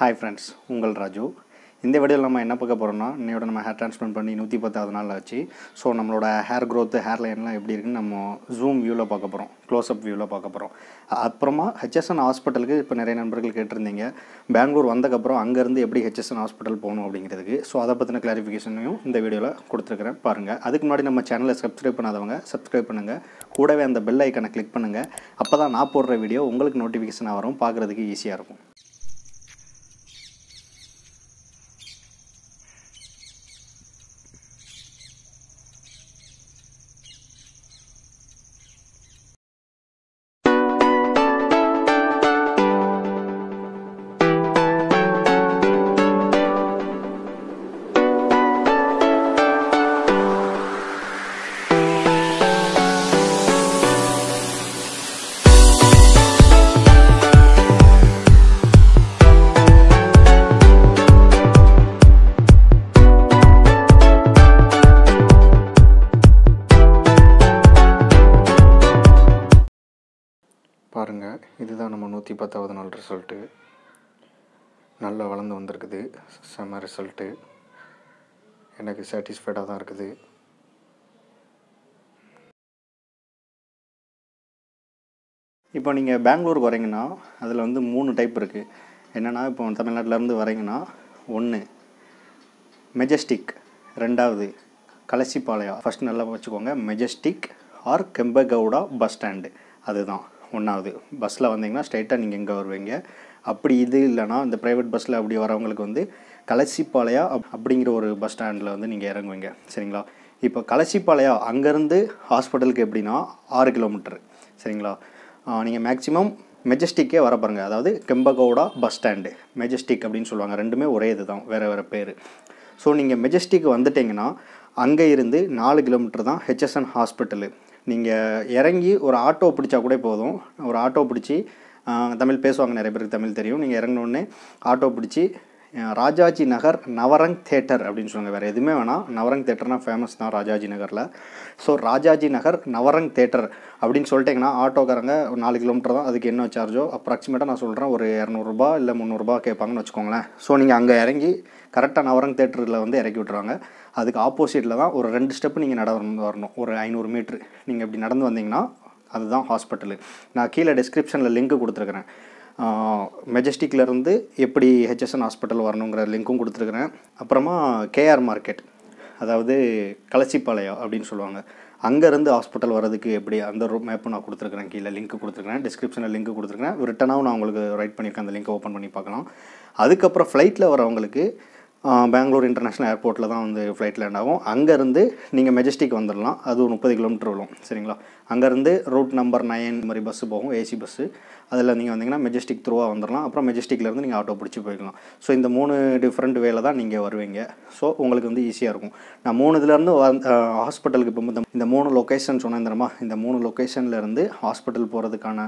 hi friends உங்கள் ராஜு இந்த வீடியோவில் நம்ம என்ன பார்க்க போகிறோம்னா இன்னையோட நம்ம ஹேர் ட்ரான்ஸ்மெண்ட் பண்ணி நூற்றி பத்தாவது நாள் ஆச்சு ஸோ நம்மளோட ஹேர் க்ரோத்து ஹேர் லைன்லாம் எப்படி இருக்குன்னு நம்ம ஜூம் வியூவில் பார்க்க போகிறோம் க்ளோஸ்அப் வியூவில் பார்க்க போகிறோம் அப்புறமா ஹெச்எஸ்என் ஹாஸ்பிட்டலுக்கு இப்போ நிறைய நண்பர்கள் கேட்டிருந்தீங்க பெங்களூர் வந்தக்கப்புறம் அங்கேருந்து எப்படி ஹெச்எஸ்என் ஹாஸ்பிட்டல் போகணும் அப்படிங்கிறதுக்கு ஸோ அதை பற்றின கிளாரிஃபிகேஷனையும் இந்த வீடியோவில் கொடுத்துருக்குறேன் பாருங்கள் அதுக்கு முன்னாடி நம்ம சேனலை சப்ஸ்கிரைப் பண்ணாதவங்க சப்ஸ்கிரைப் பண்ணுங்கள் கூடவே அந்த பெல் ஐக்கனை கிளிக் பண்ணுங்கள் அப்போ தான் நான் போடுற வீடியோ உங்களுக்கு நோட்டிஃபிகேஷன் வரும் பார்க்குறதுக்கு ஈஸியாக இருக்கும் பாருங்கள் இதுதான் நம்ம நூற்றி பத்தாவது நாள் ரிசல்ட்டு நல்லா வளர்ந்து வந்திருக்குது செம ரிசல்ட்டு எனக்கு சாட்டிஸ்ஃபைடாக தான் இருக்குது இப்போ நீங்கள் பெங்களூர் வரீங்கன்னா அதில் வந்து மூணு டைப் இருக்குது என்னென்னா இப்போ தமிழ்நாட்டிலேருந்து வரீங்கன்னா ஒன்று மெஜஸ்டிக் ரெண்டாவது கலசிப்பாளையா ஃபஸ்ட் நல்லா வச்சுக்கோங்க Majestic or Kempegowda bus stand அதுதான் ஒன்றாவது பஸ்ஸில் வந்தீங்கன்னா ஸ்ட்ரைட்டாக நீங்கள் எங்கே வருவீங்க அப்படி இது இல்லைனா இந்த ப்ரைவேட் பஸ்ஸில் அப்படி வரவங்களுக்கு வந்து கலசிப்பாளையா அப்படிங்கிற ஒரு பஸ் ஸ்டாண்டில் வந்து நீங்கள் இறங்குவீங்க சரிங்களா இப்போ கலசிப்பாளையா அங்கேருந்து ஹாஸ்பிட்டலுக்கு எப்படின்னா ஆறு கிலோமீட்டர் சரிங்களா நீங்கள் மேக்ஸிமம் மெஜஸ்டிக்கே வர பாருங்கள் அதாவது கெம்பகவுடா பஸ் ஸ்டாண்டு மெஜஸ்டிக் அப்படின்னு சொல்லுவாங்க ரெண்டுமே ஒரே இது தான் வேறு வேறு பேர் ஸோ நீங்கள் மெஜஸ்டிக் வந்துட்டிங்கன்னா அங்கே இருந்து நாலு கிலோமீட்டர் தான் ஹெச்எஸ்என் ஹாஸ்பிட்டலு நீங்கள் இறங்கி ஒரு ஆட்டோ பிடிச்சா கூட போதும் ஒரு ஆட்டோ பிடிச்சி தமிழ் பேசுவாங்க நிறைய பேருக்கு தமிழ் தெரியும் நீங்கள் இறங்கினோடனே ஆட்டோ பிடிச்சி ராஜாஜி நகர் நவரங் தேட்டர் அப்படின்னு சொல்லுவாங்க வேறு எதுவுமே வேணாம் நவரங் தேட்டர்னால் ஃபேமஸ் தான் ராஜாஜி நகரில் ஸோ ராஜாஜி நகர் நவரங் தேட்டர் அப்படின்னு சொல்லிட்டிங்கன்னா ஆட்டோக்காரங்க ஒரு நாலு கிலோமீட்டர் தான் அதுக்கு என்ன சார்ஜோ அப்ராக்சிமேட்டாக நான் சொல்கிறேன் ஒரு இரநூறுபா இல்லை முந்நூறுரூபா கேட்பாங்கன்னு வச்சுக்கோங்களேன் ஸோ நீங்கள் அங்கே இறங்கி கரெக்டாக நவரங் தேட்டரில் வந்து இறக்கி விட்ருவாங்க அதுக்கு ஆப்போசிட்டில் தான் ஒரு ரெண்டு ஸ்டெப்பு நீங்கள் நடந்து வரணும் ஒரு ஐநூறு மீட்ரு நீங்கள் இப்படி நடந்து வந்தீங்கன்னா அதுதான் ஹாஸ்பிட்டலு நான் கீழே டிஸ்கிரிப்ஷனில் லிங்க் கொடுத்துருக்குறேன் மெஜஸ்டிக்லேருந்து எப்படி ஹெச்எஸ்என் ஹாஸ்பிட்டல் வரணுங்கிற லிங்க்கும் கொடுத்துருக்குறேன் அப்புறமா கேஆர் மார்க்கெட் அதாவது கலச்சிப்பாளையம் அப்படின்னு சொல்லுவாங்க அங்கேருந்து ஹாஸ்பிட்டல் வரதுக்கு எப்படி அந்த ரூ மேப்பை நான் கொடுத்துருக்குறேன் கீழே லிங்க் கொடுத்துருக்குறேன் டிஸ்கிரிப்ஷனில் லிங்க் கொடுத்துருக்குறேன் ரிட்டனாகவும் நான் உங்களுக்கு ரைட் பண்ணியிருக்கேன் அந்த லிங்க்கை ஓப்பன் பண்ணி பார்க்கலாம் அதுக்கப்புறம் ஃப்ளைட்டில் வரவங்களுக்கு பெங்களூர் இன்டர்நேஷ்னல் ஏர்போர்ட்டில் தான் வந்து ஃப்ளைட் லேண்ட் ஆகும் அங்கேருந்து நீங்கள் மெஜஸ்டிக் வந்துடலாம் அது ஒரு முப்பது கிலோமீட்டர் வரும் சரிங்களா அங்கேருந்து ரூட் நம்பர் நைன் மாதிரி பஸ்ஸு போகும் ஏசி பஸ்ஸு அதில் நீங்கள் வந்தீங்கன்னா மெஜஸ்டிக் த்ரூவாக வந்துடலாம் அப்புறம் மெஜஸ்டிக்லேருந்து நீங்கள் ஆட்டோ பிடிச்சி போய்க்கலாம் ஸோ இந்த மூணு டிஃப்ரெண்ட் வேலை தான் நீங்கள் வருவீங்க ஸோ உங்களுக்கு வந்து ஈஸியாக இருக்கும் நான் மூணு இதுலேருந்து ஹாஸ்பிட்டலுக்கு இப்போ இந்த மூணு லொக்கேஷன் சொன்னேன் தரமா இந்த மூணு லொக்கேஷன்லேருந்து ஹாஸ்பிட்டல் போகிறதுக்கான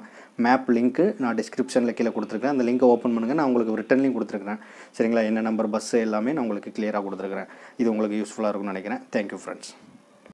மேப் லிங்க்கு நான் டிஸ்கிரிப்ஷனில் கீழே கொடுத்துருக்கேன் அந்த லிங்க்கை ஓப்பன் பண்ணுங்கள் நான் உங்களுக்கு ரிட்டன்லையும் கொடுத்துருக்கேன் சரிங்களா என்ன நம்பர் பஸ்ஸு எல்லாம் எல்லாமே நான் உங்களுக்கு கிளியராக கொடுத்துருக்குறேன் இது உங்களுக்கு யூஸ்ஃபுல்லாக இருக்கும்னு நினைக்கிறேன் தேங்க்யூ ஃப்ரெண்ட்ஸ்